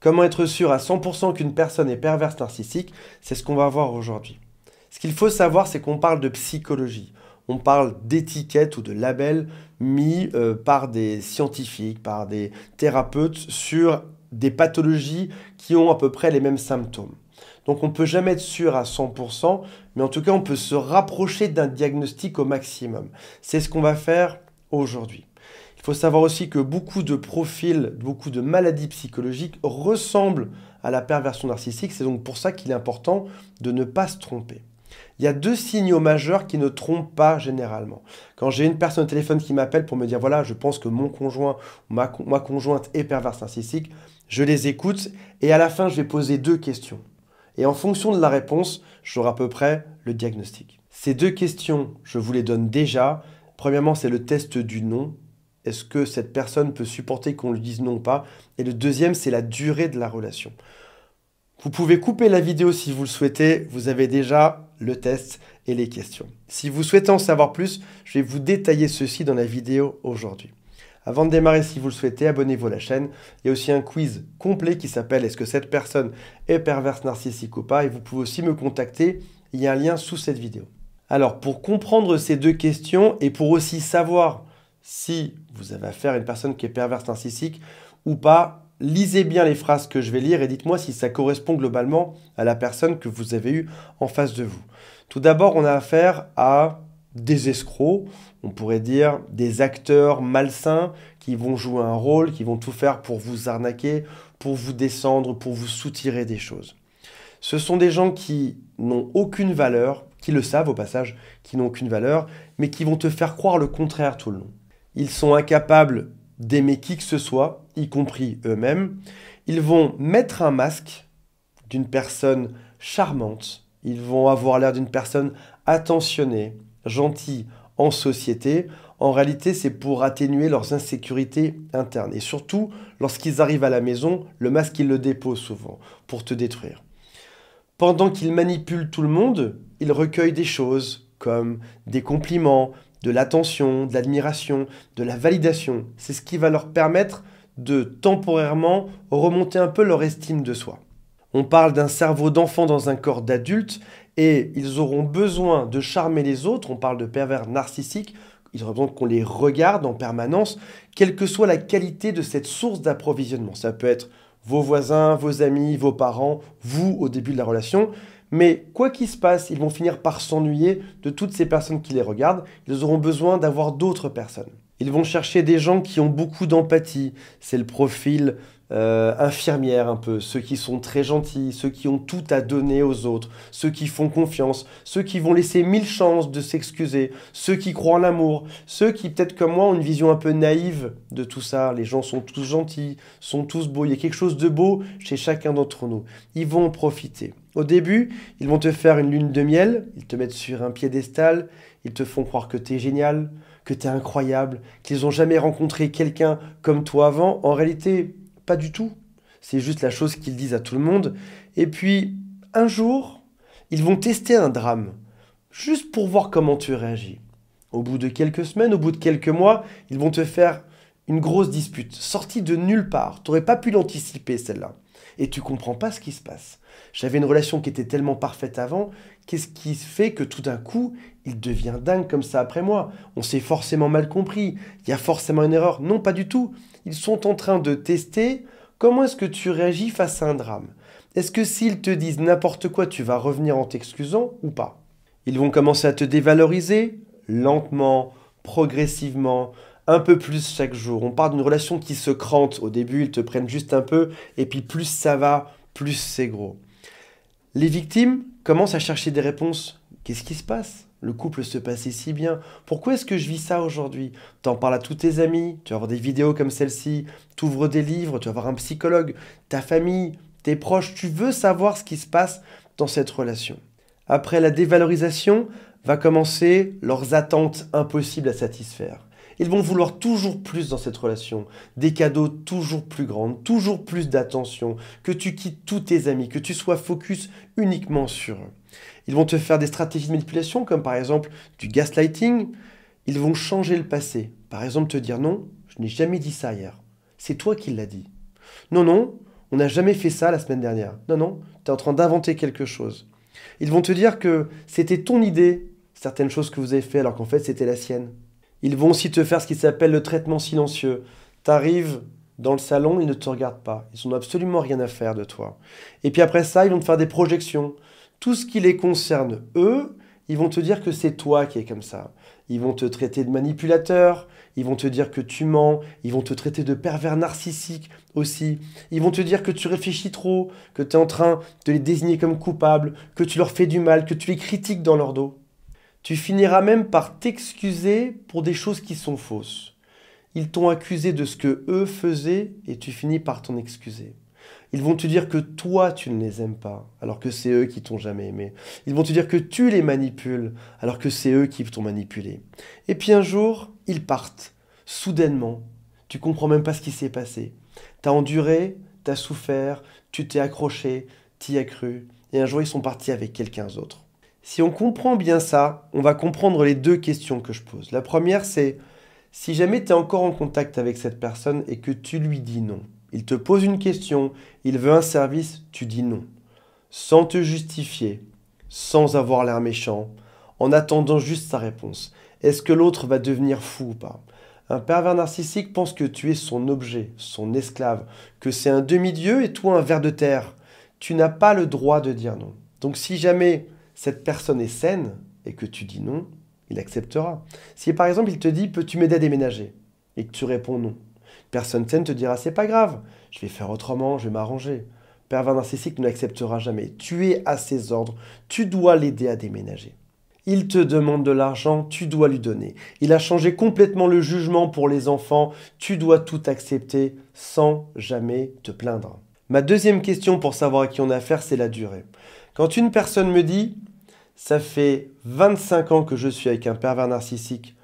Comment être sûr à 100% qu'une personne est perverse narcissique C'est ce qu'on va voir aujourd'hui. Ce qu'il faut savoir, c'est qu'on parle de psychologie. On parle d'étiquettes ou de labels mis euh, par des scientifiques, par des thérapeutes sur des pathologies qui ont à peu près les mêmes symptômes. Donc on ne peut jamais être sûr à 100%, mais en tout cas on peut se rapprocher d'un diagnostic au maximum. C'est ce qu'on va faire aujourd'hui faut savoir aussi que beaucoup de profils, beaucoup de maladies psychologiques ressemblent à la perversion narcissique. C'est donc pour ça qu'il est important de ne pas se tromper. Il y a deux signaux majeurs qui ne trompent pas généralement. Quand j'ai une personne au téléphone qui m'appelle pour me dire voilà, je pense que mon conjoint ou ma, ma conjointe est perverse narcissique, je les écoute et à la fin, je vais poser deux questions. Et en fonction de la réponse, j'aurai à peu près le diagnostic. Ces deux questions, je vous les donne déjà. Premièrement, c'est le test du nom. Est-ce que cette personne peut supporter qu'on lui dise non ou pas Et le deuxième, c'est la durée de la relation. Vous pouvez couper la vidéo si vous le souhaitez, vous avez déjà le test et les questions. Si vous souhaitez en savoir plus, je vais vous détailler ceci dans la vidéo aujourd'hui. Avant de démarrer, si vous le souhaitez, abonnez-vous à la chaîne. Il y a aussi un quiz complet qui s'appelle Est-ce que cette personne est perverse narcissique ou pas Et vous pouvez aussi me contacter, il y a un lien sous cette vidéo. Alors, pour comprendre ces deux questions et pour aussi savoir si vous avez affaire à une personne qui est perverse narcissique ou pas, lisez bien les phrases que je vais lire et dites-moi si ça correspond globalement à la personne que vous avez eue en face de vous. Tout d'abord, on a affaire à des escrocs, on pourrait dire des acteurs malsains qui vont jouer un rôle, qui vont tout faire pour vous arnaquer, pour vous descendre, pour vous soutirer des choses. Ce sont des gens qui n'ont aucune valeur, qui le savent au passage, qui n'ont aucune valeur, mais qui vont te faire croire le contraire tout le long. Ils sont incapables d'aimer qui que ce soit, y compris eux-mêmes. Ils vont mettre un masque d'une personne charmante. Ils vont avoir l'air d'une personne attentionnée, gentille en société. En réalité, c'est pour atténuer leurs insécurités internes. Et surtout, lorsqu'ils arrivent à la maison, le masque, ils le déposent souvent pour te détruire. Pendant qu'ils manipulent tout le monde, ils recueillent des choses comme des compliments, de l'attention, de l'admiration, de la validation. C'est ce qui va leur permettre de temporairement remonter un peu leur estime de soi. On parle d'un cerveau d'enfant dans un corps d'adulte et ils auront besoin de charmer les autres, on parle de pervers narcissiques, ils auront besoin qu'on les regarde en permanence, quelle que soit la qualité de cette source d'approvisionnement. Ça peut être vos voisins, vos amis, vos parents, vous au début de la relation, mais quoi qu'il se passe, ils vont finir par s'ennuyer de toutes ces personnes qui les regardent. Ils auront besoin d'avoir d'autres personnes. Ils vont chercher des gens qui ont beaucoup d'empathie. C'est le profil euh, infirmières un peu, ceux qui sont très gentils, ceux qui ont tout à donner aux autres, ceux qui font confiance, ceux qui vont laisser mille chances de s'excuser, ceux qui croient en l'amour, ceux qui peut-être comme moi ont une vision un peu naïve de tout ça. Les gens sont tous gentils, sont tous beaux, il y a quelque chose de beau chez chacun d'entre nous. Ils vont en profiter. Au début, ils vont te faire une lune de miel, ils te mettent sur un piédestal, ils te font croire que tu es génial, que t'es incroyable, qu'ils n'ont jamais rencontré quelqu'un comme toi avant. En réalité, pas du tout. C'est juste la chose qu'ils disent à tout le monde. Et puis, un jour, ils vont tester un drame, juste pour voir comment tu réagis. Au bout de quelques semaines, au bout de quelques mois, ils vont te faire une grosse dispute, sortie de nulle part. Tu T'aurais pas pu l'anticiper celle-là et tu comprends pas ce qui se passe. J'avais une relation qui était tellement parfaite avant, qu'est-ce qui fait que tout d'un coup, il devient dingue comme ça après moi On s'est forcément mal compris, il y a forcément une erreur. Non, pas du tout. Ils sont en train de tester comment est-ce que tu réagis face à un drame. Est-ce que s'ils te disent n'importe quoi, tu vas revenir en t'excusant ou pas Ils vont commencer à te dévaloriser lentement, progressivement, un peu plus chaque jour. On part d'une relation qui se crante. Au début, ils te prennent juste un peu, et puis plus ça va, plus c'est gros. Les victimes commencent à chercher des réponses. Qu'est-ce qui se passe Le couple se passait si bien. Pourquoi est-ce que je vis ça aujourd'hui T'en parles à tous tes amis, tu vas voir des vidéos comme celle-ci, t'ouvres des livres, tu vas voir un psychologue, ta famille, tes proches, tu veux savoir ce qui se passe dans cette relation. Après la dévalorisation, va commencer leurs attentes impossibles à satisfaire. Ils vont vouloir toujours plus dans cette relation, des cadeaux toujours plus grands, toujours plus d'attention, que tu quittes tous tes amis, que tu sois focus uniquement sur eux. Ils vont te faire des stratégies de manipulation comme par exemple du gaslighting. Ils vont changer le passé. Par exemple te dire non, je n'ai jamais dit ça hier. C'est toi qui l'as dit. Non, non, on n'a jamais fait ça la semaine dernière. Non, non, tu es en train d'inventer quelque chose. Ils vont te dire que c'était ton idée, certaines choses que vous avez fait alors qu'en fait c'était la sienne. Ils vont aussi te faire ce qui s'appelle le traitement silencieux. T'arrives dans le salon, ils ne te regardent pas. Ils n'ont absolument rien à faire de toi. Et puis après ça, ils vont te faire des projections. Tout ce qui les concerne, eux, ils vont te dire que c'est toi qui es comme ça. Ils vont te traiter de manipulateur, ils vont te dire que tu mens, ils vont te traiter de pervers narcissique aussi. Ils vont te dire que tu réfléchis trop, que tu es en train de les désigner comme coupables, que tu leur fais du mal, que tu les critiques dans leur dos. Tu finiras même par t'excuser pour des choses qui sont fausses. Ils t'ont accusé de ce que eux faisaient et tu finis par t'en excuser. Ils vont te dire que toi, tu ne les aimes pas, alors que c'est eux qui t'ont jamais aimé. Ils vont te dire que tu les manipules, alors que c'est eux qui t'ont manipulé. Et puis un jour, ils partent, soudainement. Tu comprends même pas ce qui s'est passé. T'as enduré, t'as souffert, tu t'es accroché, t'y as cru. Et un jour, ils sont partis avec quelqu'un d'autre. Si on comprend bien ça, on va comprendre les deux questions que je pose. La première, c'est si jamais tu es encore en contact avec cette personne et que tu lui dis non, il te pose une question, il veut un service, tu dis non, sans te justifier, sans avoir l'air méchant, en attendant juste sa réponse. Est-ce que l'autre va devenir fou ou pas Un pervers narcissique pense que tu es son objet, son esclave, que c'est un demi-dieu et toi un ver de terre. Tu n'as pas le droit de dire non. Donc si jamais cette personne est saine et que tu dis non, il acceptera. Si par exemple il te dit peux-tu m'aider à déménager et que tu réponds non, personne saine te dira c'est pas grave, je vais faire autrement, je vais m'arranger. Pervers narcissique ne l'acceptera jamais. Tu es à ses ordres, tu dois l'aider à déménager. Il te demande de l'argent, tu dois lui donner. Il a changé complètement le jugement pour les enfants, tu dois tout accepter sans jamais te plaindre. Ma deuxième question pour savoir à qui on a affaire, c'est la durée. Quand une personne me dit ça fait 25 ans que je suis avec un pervers narcissique.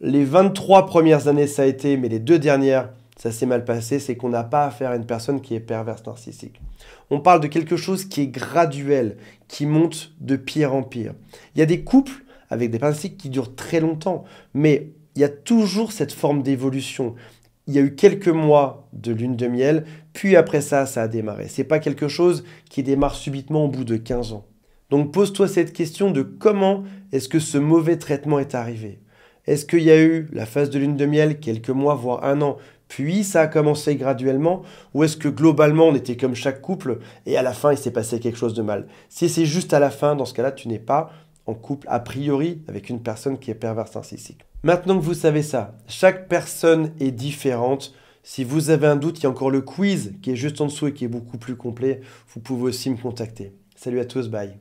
Les 23 premières années, ça a été, mais les deux dernières, ça s'est mal passé. C'est qu'on n'a pas affaire à une personne qui est perverse narcissique. On parle de quelque chose qui est graduel, qui monte de pire en pire. Il y a des couples avec des narcissiques qui durent très longtemps, mais il y a toujours cette forme d'évolution. Il y a eu quelques mois de lune de miel, puis après ça, ça a démarré. Ce n'est pas quelque chose qui démarre subitement au bout de 15 ans. Donc pose-toi cette question de comment est-ce que ce mauvais traitement est arrivé. Est-ce qu'il y a eu la phase de lune de miel, quelques mois, voire un an, puis ça a commencé graduellement, ou est-ce que globalement on était comme chaque couple et à la fin il s'est passé quelque chose de mal Si c'est juste à la fin, dans ce cas-là, tu n'es pas en couple a priori avec une personne qui est perverse narcissique. Maintenant que vous savez ça, chaque personne est différente. Si vous avez un doute, il y a encore le quiz qui est juste en dessous et qui est beaucoup plus complet. Vous pouvez aussi me contacter. Salut à tous, bye.